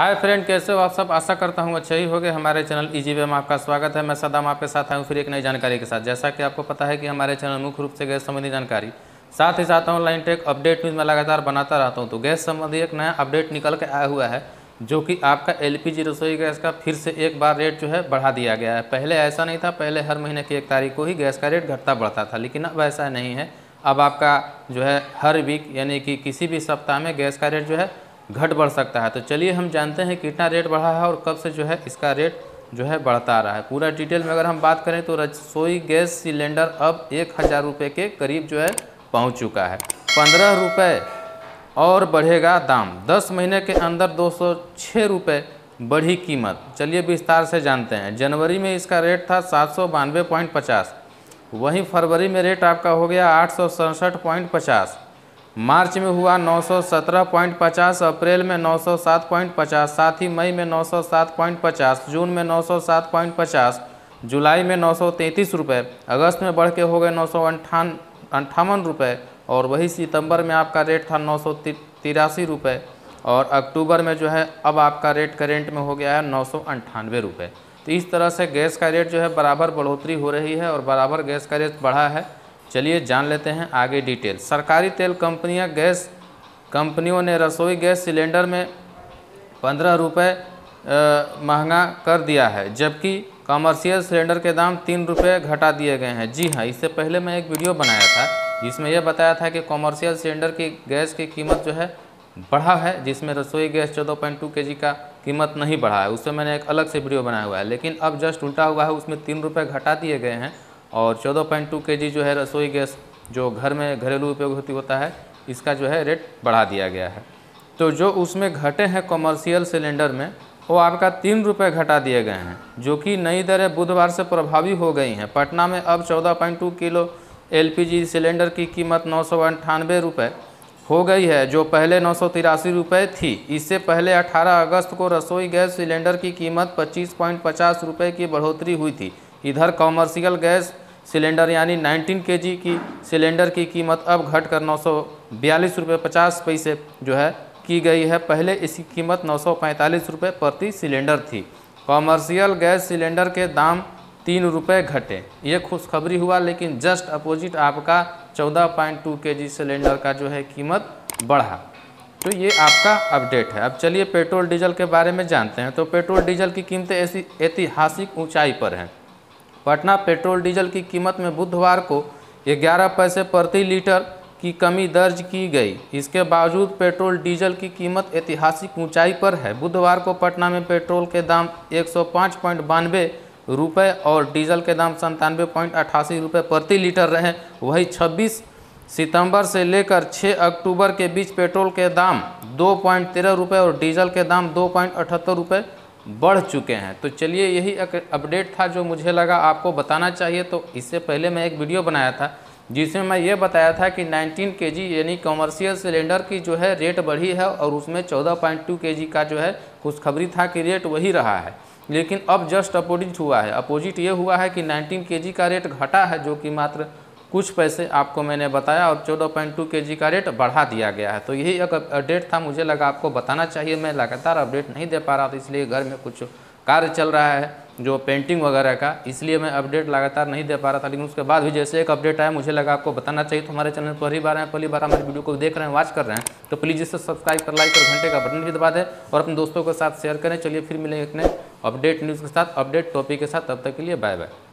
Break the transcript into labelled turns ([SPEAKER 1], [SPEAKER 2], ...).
[SPEAKER 1] hi friend कैसे हो आप सब आशा करता हूँ अच्छे ही होगे हमारे चैनल ईजी वे में आपका स्वागत है मैं सदाम आपके साथ आऊँ फिर एक नई जानकारी के साथ जैसा कि आपको पता है कि हमारे चैनल मुख्य रूप से गैस संबंधी जानकारी साथ ही साथ ऑनलाइन टेक अपडेट भी मैं लगातार बनाता रहता हूँ तो गैस संबंधी एक नया अपडेट निकल के आया हुआ है जो कि आपका एल रसोई गैस का फिर से एक बार रेट जो है बढ़ा दिया गया है पहले ऐसा नहीं था पहले हर महीने की एक तारीख को ही गैस का रेट घटता बढ़ता था लेकिन अब ऐसा नहीं है अब आपका जो है हर वीक यानी कि किसी भी सप्ताह में गैस का रेट जो है घट बढ़ सकता है तो चलिए हम जानते हैं कितना रेट बढ़ा है और कब से जो है इसका रेट जो है बढ़ता आ रहा है पूरा डिटेल में अगर हम बात करें तो रसोई गैस सिलेंडर अब एक हज़ार रुपये के करीब जो है पहुंच चुका है पंद्रह रुपये और बढ़ेगा दाम दस महीने के अंदर दो सौ छः रुपये बढ़ी कीमत चलिए विस्तार से जानते हैं जनवरी में इसका रेट था सात सौ बानवे पॉइंट पचास वहीं फरवरी में रेट आपका हो गया आठ सौ सड़सठ पॉइंट पचास मार्च में हुआ 917.50 अप्रैल में 907.50 साथ ही मई में 907.50 जून में 907.50 जुलाई में नौ रुपये अगस्त में बढ़ के हो गए नौ अंठावन रुपये और वही सितंबर में आपका रेट था नौ सौ तिरासी रुपये और अक्टूबर में जो है अब आपका रेट करेंट में हो गया है नौ सौ अंठानवे रुपये तो इस तरह से गैस का रेट जो है बराबर बढ़ोतरी हो रही है और बराबर गैस का रेट बढ़ा है चलिए जान लेते हैं आगे डिटेल सरकारी तेल कंपनियां गैस कंपनियों ने रसोई गैस सिलेंडर में पंद्रह रुपये महंगा कर दिया है जबकि कमर्शियल सिलेंडर के दाम तीन रुपये घटा दिए गए हैं जी हाँ इससे पहले मैं एक वीडियो बनाया था जिसमें यह बताया था कि कॉमर्शियल सिलेंडर की गैस की कीमत जो है बढ़ा है जिसमें रसोई गैस चौदह पॉइंट टू के जी का कीमत नहीं बढ़ा है उससे मैंने एक अलग से वीडियो बनाया हुआ है लेकिन अब जस्ट उल्टा हुआ है उसमें तीन रुपये घटा दिए गए हैं और 14.2 पॉइंट जो है रसोई गैस जो घर में घरेलू उपयोग होती होता है इसका जो है रेट बढ़ा दिया गया है तो जो उसमें घटे हैं कॉमर्शियल सिलेंडर में वो आपका तीन रुपये घटा दिए गए हैं जो कि नई दरें बुधवार से प्रभावी हो गई हैं पटना में अब 14.2 किलो एलपीजी सिलेंडर की कीमत नौ सौ रुपये हो गई है जो पहले नौ सौ तिरासी रुपये थी इससे पहले 18 अगस्त को रसोई गैस सिलेंडर की कीमत 25.50 रुपये की बढ़ोतरी हुई थी इधर कॉमर्शियल गैस सिलेंडर यानी 19 केजी की सिलेंडर की कीमत अब घटकर नौ सौ बयालीस रुपये पचास पैसे जो है की गई है पहले इसकी कीमत नौ सौ पैंतालीस रुपये प्रति सिलेंडर थी कॉमर्शियल गैस सिलेंडर के दाम तीन रुपये घटे ये खुशखबरी हुआ लेकिन जस्ट अपोजिट आपका चौदह पॉइंट टू के सिलेंडर का जो है कीमत बढ़ा तो ये आपका अपडेट है अब चलिए पेट्रोल डीजल के बारे में जानते हैं तो पेट्रोल डीजल की कीमतें ऐसी ऐतिहासिक ऊंचाई पर हैं पटना पेट्रोल डीजल की कीमत में बुधवार को 11 पैसे प्रति लीटर की कमी दर्ज की गई इसके बावजूद पेट्रोल डीजल की कीमत ऐतिहासिक ऊंचाई पर है बुधवार को पटना में पेट्रोल के दाम एक रुपये और डीजल के दाम संतानवे पॉइंट अट्ठासी रुपये प्रति लीटर रहे वही 26 सितंबर से लेकर 6 अक्टूबर के बीच पेट्रोल के दाम दो पॉइंट तेरह रुपये और डीजल के दाम दो पॉइंट अठहत्तर रुपये बढ़ चुके हैं तो चलिए यही अपडेट था जो मुझे लगा आपको बताना चाहिए तो इससे पहले मैं एक वीडियो बनाया था जिसमें मैं ये बताया था कि 19 के यानी कॉमर्शियल सिलेंडर की जो है रेट बढ़ी है और उसमें 14.2 पॉइंट का जो है खुशखबरी था कि रेट वही रहा है लेकिन अब जस्ट अपोजिट हुआ है अपोजिट ये हुआ है कि 19 के का रेट घटा है जो कि मात्र कुछ पैसे आपको मैंने बताया और चौदह पॉइंट टू के जी का रेट बढ़ा दिया गया है तो यही एक अपडेट था मुझे लगा आपको बताना चाहिए मैं लगातार अपडेट नहीं दे पा रहा था इसलिए घर में कुछ कार्य चल रहा है जो पेंटिंग वगैरह का इसलिए मैं अपडेट लगातार नहीं दे पा रहा था लेकिन उसके बाद भी जैसे एक अपडेट आया मुझे लगा आपको बताना चाहिए तो हमारे चैनल पहली बार हैं पहली बार हमारे वीडियो को देख रहे हैं वॉच कर रहे हैं तो प्लीज़ इसे सब्सक्राइब कर लाइक और घंटे का बटन भी दबा दें और अपने दोस्तों के साथ शेयर करें चलिए फिर मिलेंगे एक नए अपडेट न्यूज़ के साथ अपडेट टॉपिक के साथ तब तक के लिए बाय बाय